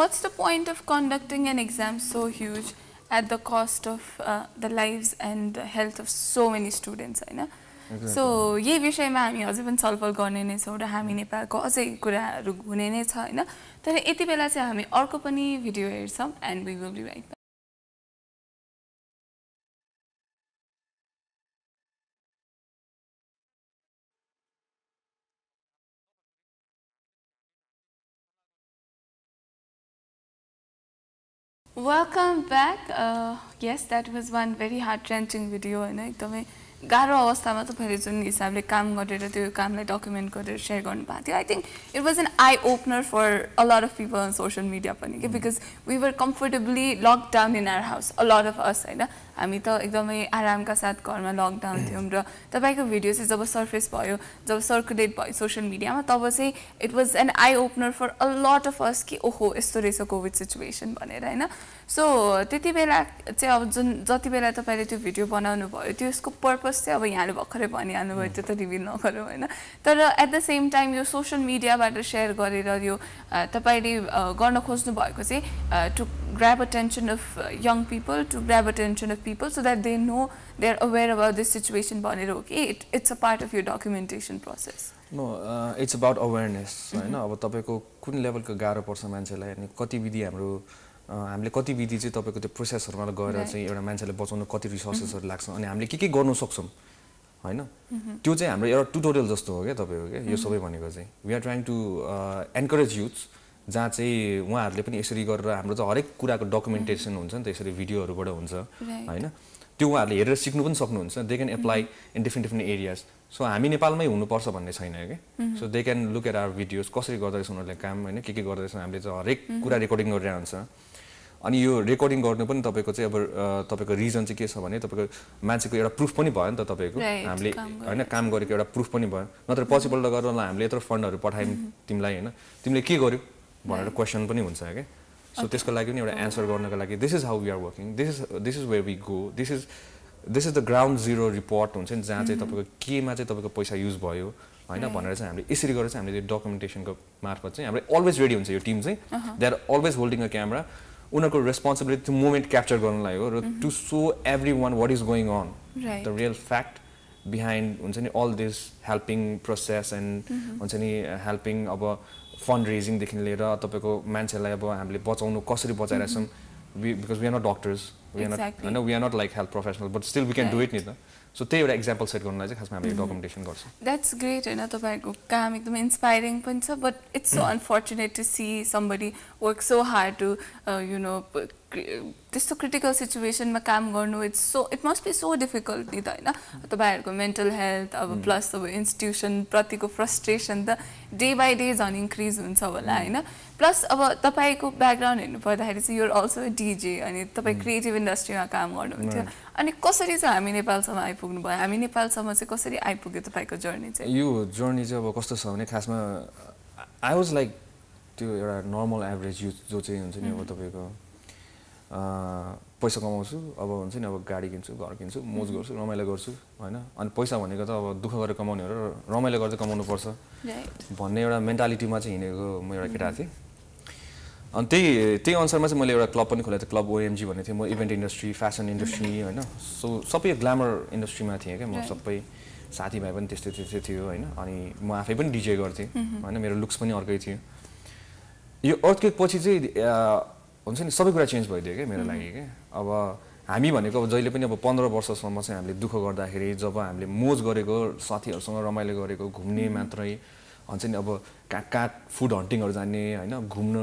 [SPEAKER 1] what's the point of conducting an exam so huge at the cost of the life and health of so many students होइन सो यही विषयमा हामी अझै पनि छलफल गर्ने नै छौँ र हामी नेपालको अझै कुराहरू हुने नै छ होइन तर यति बेला चाहिँ हामी अर्को पनि भिडियो
[SPEAKER 3] हेर्छौँ and we will be right
[SPEAKER 1] Welcome back. Uh, yes, that was one very heart-wrenching video. you know. गाह्रो अवस्थामा तपाईँले जुन हिसाबले काम गरेर त्यो कामलाई डकुमेन्ट गरेर सेयर गर्नु भएको थियो I think it was an eye opener for a lot of people on social media पनि कि because we were comfortably lockdown in our house a lot of us होइन हामी त एकदमै आरामका साथ घरमा लकडाउन थियौँ र तपाईँको भिडियो चाहिँ जब सर्फेस भयो जब सर्कुलेट भयो सोसियल मिडियामा तब चाहिँ it was an eye opener for a lot of us कि ओहो यस्तो रहेछ कोभिड सिचुएसन भनेर होइन सो त्यति बेला चाहिँ अब जुन जति बेला तपाईँले त्यो भिडियो बनाउनु भयो त्यो यसको पर्पज चाहिँ अब यहाँले भर्खरै भनिहाल्नु भयो त्यो त रिभिल नगरौँ होइन तर एट द सेम टाइम यो सोसियल मिडियाबाट सेयर गरेर यो तपाईँले गर्न खोज्नु भएको चाहिँ to grab attention of young people to grab attention of people so that they know they are aware about this situation भनेर हो कि it it's a part of यो documentation process
[SPEAKER 2] no it's about awareness होइन अब तपाईँको कुन लेभलको गाह्रो पर्छ मान्छेलाई अनि कतिविधि हाम्रो हामीले कति विधि चाहिँ तपाईँको त्यो प्रोसेसहरूमा गएर चाहिँ एउटा मान्छेले बचाउनु कति रिसोर्सेसहरू mm-hmm. लाग्छ अनि हामीले के के गर्नु सक्छौँ होइन
[SPEAKER 3] mm-hmm. त्यो
[SPEAKER 2] चाहिँ हाम्रो एउटा टुटोरियल जस्तो हो क्या तपाईँको क्या यो सबै mm-hmm. भनेको चाहिँ we are trying to encourage youth जहाँ चाहिँ उहाँहरूले पनि यसरी गरेर हाम्रो चाहिँ हरेक कुराको डकुमेन्टेसन हुन्छ नि त यसरी भिडियोहरूबाट हुन्छ होइन त्यो उहाँहरूले हेरेर सिक्नु पनि सक्नुहुन्छ they can apply in different different areas so हामी नेपालमै हुनुपर्छ भन्ने छैन कि so they can look at our videos कसरी गर्दैछ उनीहरूले काम होइन के के गर्दैछ हामीले चाहिँ हरेक कुरा रेकर्डिङ गरिरहेको हुन्छ अनि यो रेकर्डिङ गर्नु पनि तपाईँको चाहिँ अब तपाईँको रिजन चाहिँ के छ भने तपाईँको मान्छेको एउटा प्रुफ पनि भयो नि त तपाईँको हामीले होइन काम गरेको एउटा प्रुफ पनि भयो नत्र पसिबल mm-hmm. गरेर हामीले यत्रो फन्डहरू पठायौँ mm-hmm. तिमीलाई होइन तिमीले के गर्यो भनेर क्वेसन पनि हुन्छ क्या सो त्यसको लागि पनि एउटा एन्सर oh. गर्नको लागि this is how we are working this is this is way we go this is this is the ground zero report हुन्छ नि जहाँ चाहिँ mm-hmm. तपाईँको केमा चाहिँ तपाईँको पैसा युज भयो होइन भनेर चाहिँ हामीले यसरी गरेर चाहिँ हामीले डकुमेन्टेसनको मार्फत चाहिँ हामीले अलवेज रेडी हुन्छ यो टिम चाहिँ they are always holding a camera उनीहरूको रेस्पोन्सिबिलिटी त्यो मोमेन्ट क्याप्चर गर्नलाई हो र to show everyone what is going on the real fact behind हुन्छ नि all this helping process and हुन्छ नि हेल्पिङ uh, अब फन्ड रेजिङदेखि लिएर तपाईँको मान्छेलाई अब हामीले बचाउनु कसरी बचाइरहेछौँ mhm. we, because we are not doctors, we exactly. are not, no, we are not like health professionals, but still we can right. do it so त्यही एउटा इक्जाम्पल सेट गर्नुलाई चाहिँ खासमा हामीले डकुमेन्टेसन गर्छौँ
[SPEAKER 1] द्याट्स ग्रेट होइन तपाईँहरूको काम एकदम इन्सपाइरिङ पनि छ but it's so unfortunate to see somebody work so hard to you know त्यस्तो क्रिटिकल सिचुएसनमा काम गर्नु it's so it must be so difficult नि त होइन तपाईँहरूको मेन्टल हेल्थ अब प्लस अब इन्स्टिट्युसनप्रतिको फ्रस्ट्रेसन त डे बाई डे झन् इन्क्रिज हुन्छ होला होइन प्लस अब तपाईँको ब्याकग्राउन्ड हेर्नु पर्दाखेरि चाहिँ युर अल्सो डिजे अनि तपाईँ क्रिएटिभ mm. इन्डस्ट्रीमा काम गर्नुहुन्थ्यो अनि कसरी चाहिँ हामी नेपालसम्म आइपुग्नु भयो हामी नेपालसम्म चाहिँ कसरी आइपुग्यो तपाईँको जर्नी चाहिँ यो
[SPEAKER 2] जर्नी चाहिँ अब कस्तो छ भने खासमा आई वाज लाइक त्यो एउटा नर्मल एभरेज युथ जो चाहिँ हुन्छ नि अब mm-hmm. तपाईँको पैसा कमाउँछु अब हुन्छ नि अब गाडी किन्छु घर किन्छु मोज mm-hmm. गर्छु रमाइलो गर्छु होइन अनि पैसा भनेको त अब दुःख गरेर कमाउने हो र रमाइलो गर्दै कमाउनु
[SPEAKER 3] पर्छ
[SPEAKER 2] भन्ने एउटा मेन्टालिटीमा चाहिँ हिँडेको म एउटा केटा mm-hmm. थिएँ अनि त्यही त्यही अनुसारमा चाहिँ मैले एउटा क्लब पनि खोलेको थिएँ क्लब ओएमजी भनेको थिएँ म इभेन्ट इन्डस्ट्री फेसन इन्डस्ट्री होइन सो सबै ग्ल्यामर इन्डस्ट्रीमा थिएँ क्या म सबै साथीभाइ पनि त्यस्तै त्यस्तै थियो होइन अनि म आफै पनि डिजे गर्थेँ mm-hmm. होइन मेरो लुक्स पनि अर्कै थियो यो अर्थकेक पछि चाहिँ हुन्छ नि सबै कुरा चेन्ज भइदियो क्या मेरो लागि mm-hmm. क्या अब हामी भनेको अब जहिले पनि अब पन्ध्र वर्षसम्म चाहिँ हामीले दुःख गर्दाखेरि जब हामीले मोज गरेको साथीहरूसँग रमाइलो गरेको घुम्ने mm-hmm. मात्रै हुन्छ नि अब कहाँ कहाँ फुड हन्टिङहरू जाने होइन घुम्न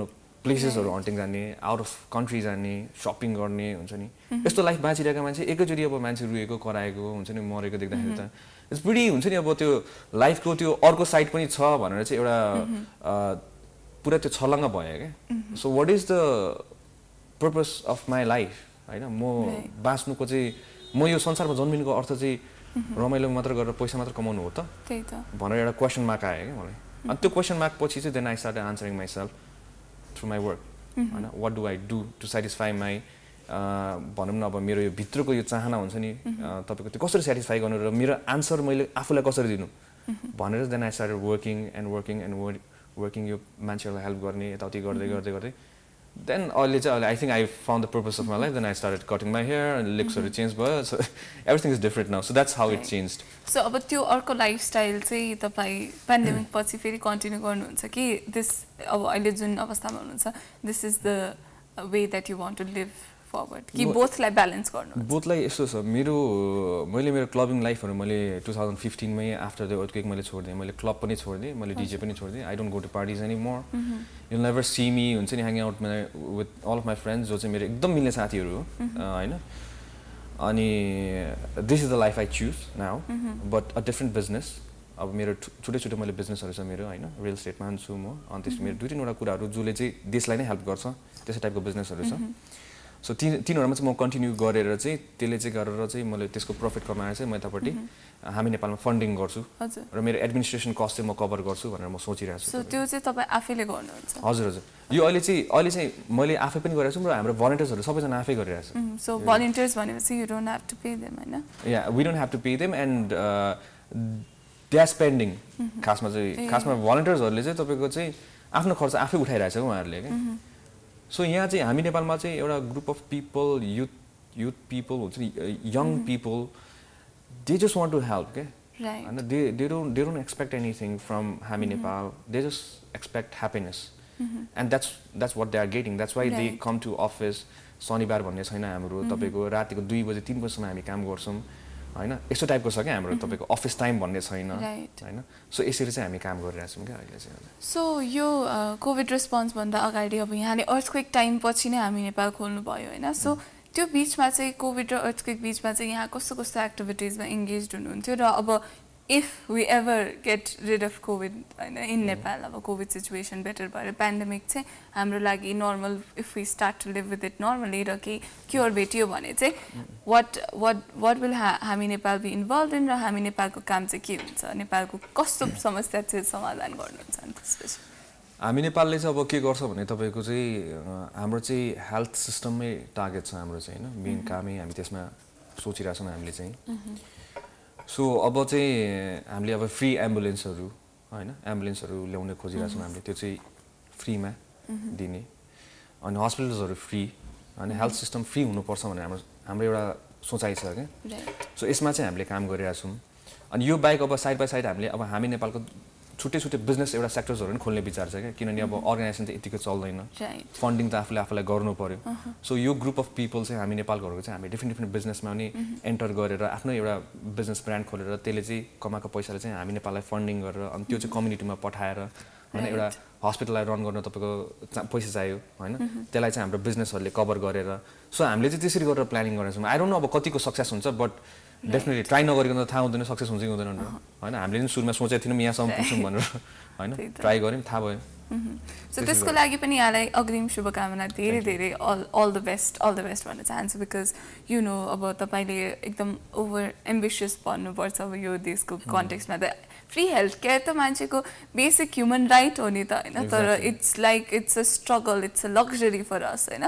[SPEAKER 2] प्लेसेसहरू हन्टिङ जाने आउट अफ कन्ट्री जाने सपिङ गर्ने हुन्छ नि mhm. यस्तो लाइफ बाँचिरहेको मान्छे एकैचोटि अब मान्छे रुएको कराएको हुन्छ नि मरेको देख्दाखेरि त इट्स mhm. बिडी हुन्छ नि अब त्यो लाइफको त्यो अर्को साइड पनि छ भनेर चाहिँ एउटा mhm. पुरा त्यो छलङ्ग भयो क्या so what is the purpose of my life होइन म बाँच्नुको चाहिँ म यो संसारमा जन्मिनुको अर्थ
[SPEAKER 3] चाहिँ
[SPEAKER 2] रमाइलो मात्र गरेर पैसा मात्र कमाउनु हो त भनेर एउटा क्वेसन मार्क आयो क्या मलाई अनि त्यो क्वेसन मार्क पछि चाहिँ then I start answering myself through my work होइन what do I do to satisfy my भनौँ न अब मेरो यो भित्रको यो चाहना हुन्छ नि mm-hmm. uh, तपाईँको त्यो कसरी सेटिस्फाई गर्नु र मेरो आन्सर मैले आफूलाई कसरी दिनु mm-hmm. भनेर then I start working and working and working यो मान्छेहरूलाई हेल्प गर्ने यताउति गर्दै mm-hmm. गर्दै गर्दै देन अहिले चाहिँ अहिले I think I found the purpose of my life then I start cutting my hair अनि लिप्सहरू चेन्ज भयो so everything is different now so that's how it change
[SPEAKER 1] so अब त्यो अर्को लाइफस्टाइल चाहिँ तपाईँ पेन्डेमिक पछि फेरि कन्टिन्यू गर्नुहुन्छ कि दिस अब अहिले जुन अवस्थामा हुनुहुन्छ this is the way that you want to live forward कि बोथलाई ब्यालेन्स गर्नु
[SPEAKER 2] बोथलाई यस्तो छ मेरो मैले मेरो क्लबिङ लाइफहरू मैले टु थाउजन्ड फिफ्टिनमै आफ्टर द अर्थक्वेक मैले छोडिदिएँ मैले क्लब पनि छोडिदिएँ मैले डिजे पनि छोडिदिएँ I don't go to parties any more you'll never see me हुन्छ नि hang out with all of my friends जो चाहिँ मेरो एकदम मिल्ने साथीहरू हो mm-hmm। होइन अनि this is the life I choose now but a different business अब मेरो छुट्टै छुट्टै मैले बिजनेसहरू छ मेरो होइन रियल स्टेटमा छु म अनि त्यस मेरो mm-hmm। दुई तिनवटा कुराहरू जसले चाहिँ देशलाई नै हेल्प गर्छ त्यस्तै टाइपको बिजनेसहरू छ mm-hmm। सो तिन तिनीहरूमा चाहिँ म कन्टिन्यू गरेर चाहिँ त्यसले चाहिँ गरेर चाहिँ मैले त्यसको प्रफिट कमाएर चाहिँ म यतापट्टि हामी नेपालमा फन्डिङ गर्छु र मेरो एडमिनिस्ट्रेसन कस्ट चाहिँ म कभर गर्छु भनेर म सोचिरहेको छु
[SPEAKER 1] त्यो चाहिँ तपाईँ आफैले गर्नुहुन्छ
[SPEAKER 2] हजुर हजुर यो अहिले चाहिँ अहिले चाहिँ मैले आफै पनि गरिरहेको छु र हाम्रो भलिन्टियर्सहरू सबैजना आफै गरिरहेको
[SPEAKER 1] छु सो भनेपछि you don't have to pay them होइन
[SPEAKER 2] या we don't have to pay them and the spending खासमा चाहिँ खासमा भलिन्टियर्सहरूले चाहिँ तपाईँको चाहिँ आफ्नो खर्च आफै उठाइरहेको छ उहाँहरूले क्या सो यहाँ चाहिँ हामी नेपालमा चाहिँ एउटा group of people youth youth people हुन्छ नि young people they just want to help के होइन they they don't they don't expect anything from हामी Nepal they just expect happiness and that's that's what they are getting that's why they come to office शनिबार भन्ने छैन हाम्रो mm-hmm. तपाईँको रातिको दुई बजी तिन बजीसम्म हामी काम गर्छौँ होइन यस्तो टाइपको छ क्या हाम्रो mhm. तपाईँको अफिस टाइम भन्ने छैन होइन सो यसरी चाहिँ हामी काम गरिरहेछौँ क्या अहिले चाहिँ
[SPEAKER 1] सो यो कोभिड रेस्पोन्सभन्दा अगाडि अब यहाँले अर्थक्वेक टाइम पछि नै हामी नेपाल खोल्नु भयो होइन सो mhm. त्यो बिचमा चाहिँ कोभिड र अर्थक्वेक बिचमा चाहिँ यहाँ कस्तो कस्तो एक्टिभिटिजमा इङ्गेज हुनुहुन्थ्यो र अब if we ever get rid of Covid होइन इन नेपाल अब कोभिड सिचुएसन बेटर भएर पेन्डेमिक चाहिँ हाम्रो लागि normal if we start to live with it normally र केही क्योर भेटियो भने चाहिँ वाट वाट वाट विल हामी नेपाल बी इन्भल्भ इन र हामी नेपालको काम चाहिँ के हुन्छ नेपालको कस्तो समस्या चाहिँ समाधान
[SPEAKER 2] गर्नुहुन्छ हामी नेपालले चाहिँ अब के गर्छ भने तपाईँको चाहिँ हाम्रो चाहिँ हेल्थ सिस्टममै टार्गेट छ हाम्रो चाहिँ होइन मेन mm-hmm. कामै हामी त्यसमा सोचिरहेछौँ हामीले चाहिँ mm-hmm. सो अब चाहिँ हामीले अब फ्री एम्बुलेन्सहरू होइन एम्बुलेन्सहरू ल्याउने खोजिरहेको छौँ mhm. हामीले त्यो चाहिँ फ्रीमा mhm. दिने अनि हस्पिटल्सहरू फ्री अनि हेल्थ सिस्टम फ्री हुनुपर्छ भनेर हाम्रो हाम्रो एउटा सोचाइ छ क्या सो यसमा चाहिँ हामीले काम गरिरहेछौँ अनि यो बाहेक अब साइड बाई साइड हामीले अब हामी नेपालको छुट्टै छुट्टै बिजनेस एउटा सेक्टर्सहरू पनि खोल्ने विचार छ क्या किनभने अब अर्गनाइजेसन mm-hmm. चाहिँ यतिको चल्दैन फन्डिङ त आफूले आफूलाई गर्नु पऱ्यो सो uh-huh. यो ग्रुप अफ पिपल चाहिँ हामी नेपालको चाहिँ हामी डिफ्रेन्ट डिफ्रेन्ट बिजनेसमा पनि एन्टर mm-hmm. गरेर आफ्नो एउटा बिजनेस ब्रान्ड खोलेर त्यसले चाहिँ कमाएको पैसाले चाहिँ हामी नेपाललाई फन्डिङ गरेर अनि त्यो चाहिँ कम्युनिटीमा mm-hmm. पठाएर होइन एउटा हस्पिटललाई रन गर्न तपाईँको पैसा चाहियो होइन त्यसलाई चाहिँ हाम्रो बिजनेसहरूले कभर गरेर सो हामीले चाहिँ त्यसरी गरेर प्लानिङ गर्नेछौँ छौँ आइडोन्ट अब कतिको सक्सेस हुन्छ बट डेफिनेटली ट्राई नगरिकन थाहा हुँदैन सक्सेस हुन्छ कि हुँदैन होइन हामीले पनि सुरुमा सोचेको थिएनौँ यहाँसम्म पुग्छौँ भनेर होइन ट्राई गऱ्यौँ थाहा भयो सो त्यसको लागि
[SPEAKER 1] पनि यहाँलाई अग्रिम शुभकामना धेरै धेरै all all the best all the best भन्न चाहन्छु बिकज यु नो अब तपाईँले एकदम ओभर एम्बिसियस भन्नुपर्छ अब यो देशको कन्टेक्समा त फ्री हेल्थ केयर त मान्छेको बेसिक ह्युमन राइट हो नि त होइन तर it's like it's a struggle it's a luxury for us होइन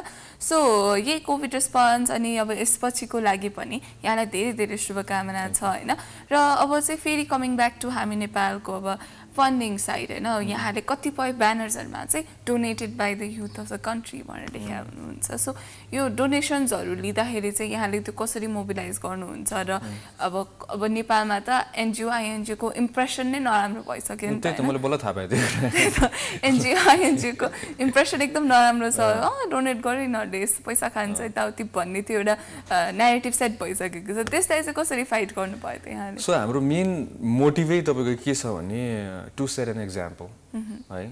[SPEAKER 1] सो यही कोभिड रेस्पोन्स अनि अब यसपछिको लागि पनि यहाँलाई धेरै धेरै शुभकामना छ होइन र अब चाहिँ फेरि कमिङ ब्याक टु हामी नेपालको अब फन्डिङ साइड होइन mm-hmm. यहाँले कतिपय ब्यानर्सहरूमा चाहिँ donated by the youth of the country भनेर mm-hmm. लेखा हुनुहुन्छ सो यो डोनेसन्सहरू लिँदाखेरि चाहिँ यहाँले त्यो कसरी मोबिलाइज गर्नुहुन्छ र mm-hmm. अब अब नेपालमा त एनजिओ आइएनजिओको इम्प्रेसन नै नराम्रो भइसक्यो नि
[SPEAKER 2] त
[SPEAKER 1] एनजिओ आइएनजिओको इम्प्रेसन एकदम नराम्रो छ डोनेट गरे डेस पैसा खान्छ यताउति भन्ने त्यो एउटा नेगेटिभ सेट भइसकेको छ त्यसलाई चाहिँ कसरी फाइट गर्नुभयो त यहाँले सो
[SPEAKER 2] हाम्रो मेन मोटिभै तपाईँको के छ भने टु सेट एन एक्जाम्पल है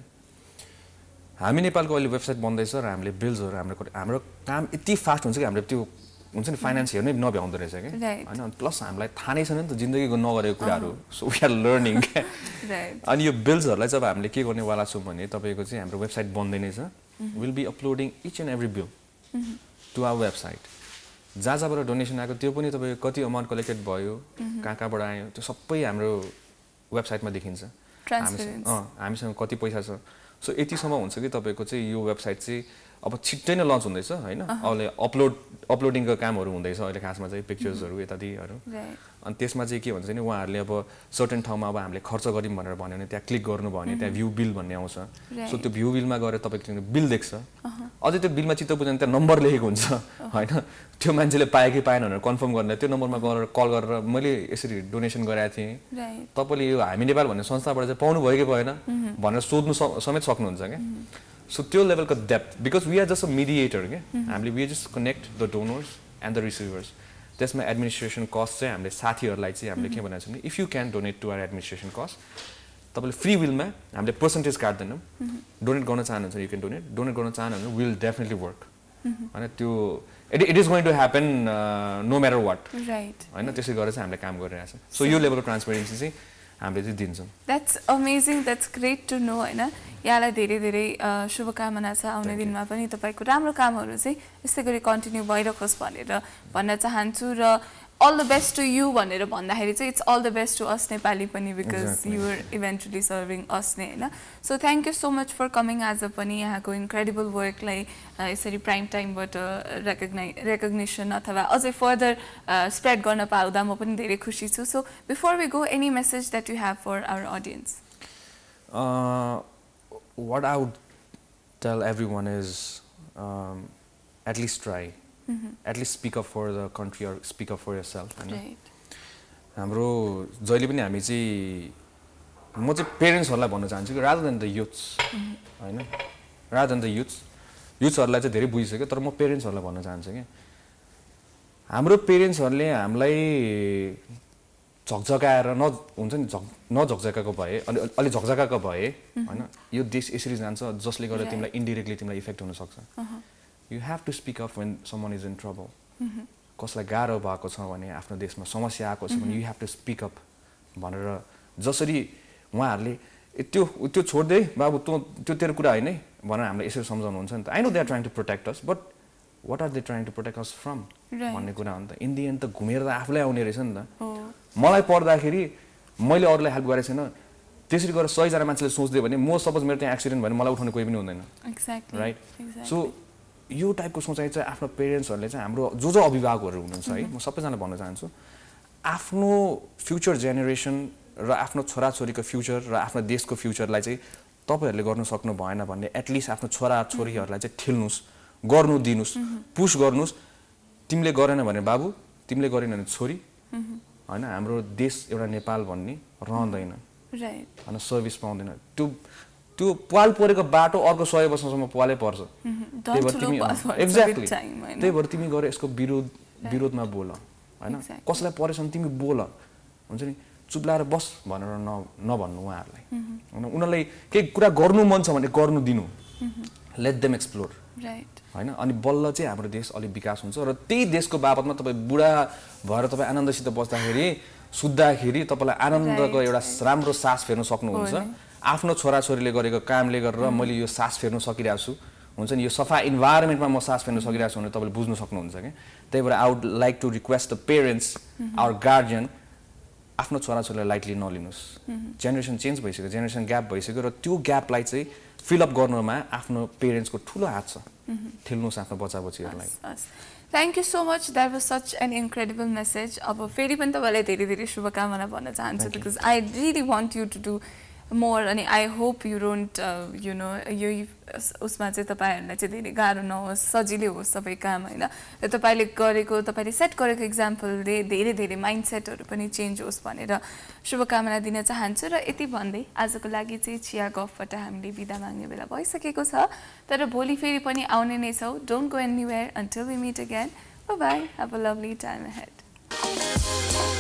[SPEAKER 2] हामी नेपालको अहिले वेबसाइट बन्दैछ र हामीले बिल्सहरू हाम्रो हाम्रो काम यति फास्ट हुन्छ कि हामीले त्यो हुन्छ नि फाइनेन्स हेर्नै नभ्याउँदो रहेछ कि होइन प्लस हामीलाई थाहा नै छैन नि त जिन्दगीको नगरेको कुराहरू सो वी आर लर्निङ अनि यो बिल्सहरूलाई चाहिँ अब हामीले के गर्नेवाला छौँ भने तपाईँको चाहिँ हाम्रो वेबसाइट बन्दै नै छ will be uploading each and every bill to our website जहाँ जहाँबाट डोनेसन आएको त्यो पनि तपाईँको कति अमाउन्ट कलेक्टेड भयो कहाँ कहाँबाट आयो त्यो सबै हाम्रो वेबसाइटमा देखिन्छ हामीसँग हामीसँग कति पैसा छ सो यतिसम्म हुन्छ कि तपाईँको चाहिँ यो वेबसाइट चाहिँ अब छिट्टै नै लन्च हुँदैछ होइन अहिले अपलोड अपलोडिङको कामहरू हुँदैछ अहिले खासमा चाहिँ पिक्चर्सहरू यतातिहरू अनि त्यसमा चाहिँ के भन्छ भने उहाँहरूले अब सर्टेन ठाउँमा अब हामीले खर्च गऱ्यौँ भनेर भन्यो भने त्यहाँ क्लिक गर्नु भयो भने त्यहाँ भ्यू बिल भन्ने आउँछ सो त्यो भ्यू बिलमा गएर तपाईँको बिल देख्छ अझै त्यो बिलमा चित्त बुझ्यो भने त्यहाँ नम्बर लेखेको हुन्छ होइन त्यो मान्छेले पाए कि पाएन भनेर कन्फर्म गर्ने त्यो नम्बरमा गरेर कल गरेर मैले यसरी डोनेसन गराएको थिएँ तपाईँले यो हामी नेपाल भन्ने संस्थाबाट चाहिँ पाउनु भयो कि भएन भनेर सोध्नु समेत सक्नुहुन्छ क्या सो त्यो लेभलको depth because we are just a mediator क्या हामीले we just connect the donors and the receivers त्यसमा एडमिनिस्ट्रेसन कस्ट चाहिँ हामीले साथीहरूलाई चाहिँ हामीले के भनेको छ भने if you can donate to our administration cost तपाईँले फ्री विलमा हामीले पर्सेन्टेज काट्दैनौँ डोनेट गर्न चाहनुहुन्छ यु क्यान डोनेट डोनेट गर्न चाहनुहुन्छ विल डेफिनेटली वर्क होइन त्यो it it is going to happen no matter what
[SPEAKER 3] होइन
[SPEAKER 2] त्यसै गरेर चाहिँ हामीले काम गरिरहेछौँ सो यो लेभलको ट्रान्सपेरेन्सी चाहिँ हामीले चाहिँ दिन्छौँ
[SPEAKER 1] that's amazing that's great to know होइन यहाँलाई धेरै धेरै शुभकामना छ आउने दिनमा पनि तपाईँको राम्रो कामहरू चाहिँ यस्तै गरी कन्टिन्यू भइरहोस् भनेर भन्न चाहन्छु र all the best to you भनेर भन्दाखेरि चाहिँ it's all the best to us Nepali पनि because you're eventually serving us नै होइन so thank you so much for coming uh पनि यहाँको इन्क्रेडिबल वर्कलाई यसरी प्राइम टाइमबाट रेकग्नाइ रेकग्नेसन अथवा अझै फर्दर स्प्रेड गर्न पाउँदा म पनि धेरै खुसी छु so before we go any message that you have for our audience
[SPEAKER 2] what I would tell everyone is um, at least try. Mm -hmm. At least speak up for the country or speak up for yourself. होइन हाम्रो जहिले पनि हामी चाहिँ म चाहिँ पेरेन्ट्सहरूलाई भन्न चाहन्छु कि राजा देन द युथ्स होइन रादर देन द युथ्स युथ्सहरूलाई चाहिँ धेरै बुझिसक्यो तर म पेरेन्ट्सहरूलाई भन्न चाहन्छु कि हाम्रो पेरेन्ट्सहरूले हामीलाई झकझकाएर न हुन्छ नि झक नझकझकाएको भए अलि अलिक झकझकाएको भए होइन यो देश यसरी जान्छ जसले गर्दा तिमीलाई इन्डिरेक्टली तिमीलाई इफेक्ट हुनसक्छ you have to speak up when someone is in trouble कसलाई गाह्रो भएको छ भने आफ्नो देशमा समस्या आएको छ भने you have to speak up भनेर जसरी उहाँहरूले त्यो त्यो छोड्दै बाबु तँ त्यो तेरो कुरा होइन है भनेर हामीलाई यसरी हुन्छ नि त I know they are trying to protect us but what are they trying to protect us from भन्ने कुरा हो नि त इन दि एन्ड त घुमेर त आफूलाई आउने रहेछ नि त मलाई पढ्दाखेरि मैले अरूलाई हेल्प गरेको छैन त्यसरी गरेर सयजना मान्छेले सोच्दियो भने म सपोज मेरो त्यहाँ एक्सिडेन्ट भने मलाई उठाउने कोही पनि हुँदैन
[SPEAKER 3] राइट सो
[SPEAKER 2] यो टाइपको सोचाइ चाहिँ आफ्नो पेरेन्ट्सहरूले चाहिँ हाम्रो जो जो अभिभावकहरू हुनुहुन्छ है mm-hmm. म सबैजना भन्न चाहन्छु आफ्नो फ्युचर जेनेरेसन र आफ्नो छोराछोरीको फ्युचर र आफ्नो देशको फ्युचरलाई चाहिँ तपाईँहरूले गर्नु सक्नु भएन भने एटलिस्ट आफ्नो छोरा छोरीहरूलाई चाहिँ ठेल्नुहोस् गर्नु दिनुहोस् पुस mm-hmm. गर्नुहोस् तिमीले गरेन भने बाबु तिमीले गरेन भने छोरी
[SPEAKER 3] mm-hmm.
[SPEAKER 2] होइन हाम्रो देश एउटा नेपाल भन्ने रहँदैन
[SPEAKER 3] होइन
[SPEAKER 2] सर्भिस पाउँदैन त्यो त्यो पाल परेको बाटो अर्को सय वर्षसम्म पालै पर्छ
[SPEAKER 3] त्यही भएर तिमी एक्ज्याक्टली त्यही
[SPEAKER 2] भएर तिमी गएर यसको विरोध विरोधमा बोल होइन कसलाई परेछ भने तिमी बोल हुन्छ नि चुप चुप्लाएर बस भनेर न नभन्नु उहाँहरूलाई होइन उनीहरूलाई केही कुरा गर्नु मन छ भने गर्नु दिनु लेट देम एक्सप्लोर होइन अनि बल्ल चाहिँ हाम्रो देश अलिक विकास हुन्छ र त्यही देशको बापतमा तपाईँ बुढा भएर तपाईँ आनन्दसित बस्दाखेरि सुत्दाखेरि तपाईँलाई आनन्दको एउटा राम्रो सास फेर्न सक्नुहुन्छ आफ्नो छोराछोरीले गरेको कामले गरेर मैले यो सास फेर्न सकिरहेको छु हुन्छ नि यो सफा इन्भाइरोमेन्टमा म सास फेर्न सकिरहेको छु भनेर तपाईँले बुझ्नु सक्नुहुन्छ क्या त्यही भएर I would like to request the parents our guardian आफ्नो छोराछोरीलाई लाइटली नलिनुहोस् जेनेरेसन चेन्ज भइसक्यो जेनेरेसन ग्याप भइसक्यो र त्यो ग्यापलाई चाहिँ फिलअप गर्नुमा आफ्नो पेरेन्ट्सको ठुलो हात छ ठेल्नुहोस् आफ्नो बच्चा बच्चीहरूलाई
[SPEAKER 1] thank you so much that was such an incredible message अब फेरि पनि तपाईँलाई धेरै धेरै शुभकामना भन्न चाहन्छु because I really want you to do more अनि I hope you don't you know यो उसमा चाहिँ तपाईँहरूलाई चाहिँ धेरै गाह्रो नहोस् सजिलै होस् सबै काम होइन र तपाईँले गरेको तपाईँले सेट गरेको इक्जाम्पलले धेरै धेरै माइन्ड सेटहरू पनि चेन्ज होस् भनेर शुभकामना दिन चाहन्छु र यति भन्दै आजको लागि चाहिँ चिया गफबाट हामीले बिदा माग्ने बेला भइसकेको छ तर भोलि फेरि पनि आउने नै छौँ don't go anywhere until we meet again bye have a lovely time head